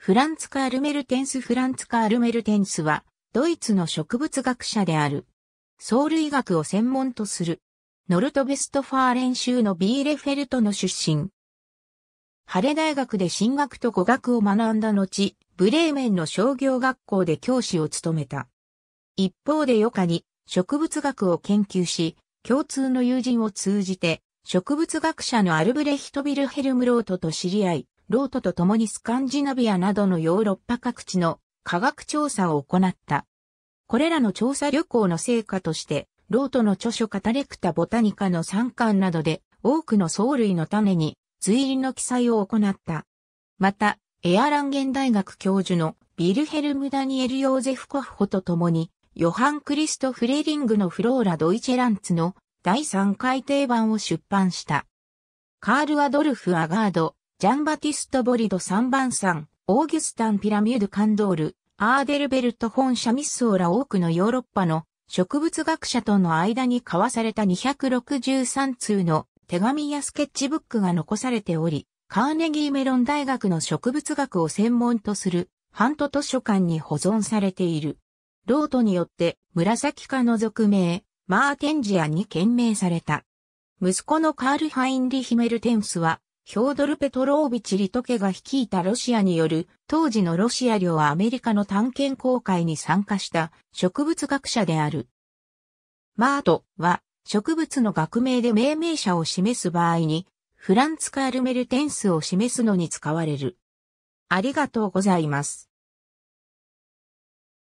フランツカ・アルメルテンス・フランツカ・アルメルテンスは、ドイツの植物学者である。藻類学を専門とする。ノルトベストファーレン州のビーレフェルトの出身。ハレ大学で進学と語学を学んだ後、ブレーメンの商業学校で教師を務めた。一方で余暇に植物学を研究し、共通の友人を通じて植物学者のアルブレヒト・ビルヘルムロートと知り合い、ロートと共にスカンジナビアなどのヨーロッパ各地の科学調査を行った。これらの調査旅行の成果として、ロートの著書カタレクタボタニカの3巻などで多くの藻類の種に随林の記載を行った。また、エアランゲン大学教授のビルヘルム・ダニエル・ヨーゼフ・コッホと共に、ヨハン・クリスト・フレリングのフローラ・ドイチェランツの第3回定版を出版した。カール・アドルフ・アガード、ジャンバティスト・ボリド3番さん、オーギュスタン・ピラミュード・カンドール、アーデルベルト・ン・シャミッソーら多くのヨーロッパの植物学者との間に交わされた263通の手紙やスケッチブックが残されており、カーネギーメロン大学の植物学を専門とするハント図書館に保存されている。ロートによって紫化の俗名、マーテンジアに懸命された。息子のカール・ハインリヒメルテンスはヒョードル・ペトロービチ・リトケが率いたロシアによる、当時のロシア領はアメリカの探検公開に参加した植物学者である。マートは植物の学名で命名者を示す場合に、フランツ・カールメルテンスを示すのに使われる。ありがとうございます。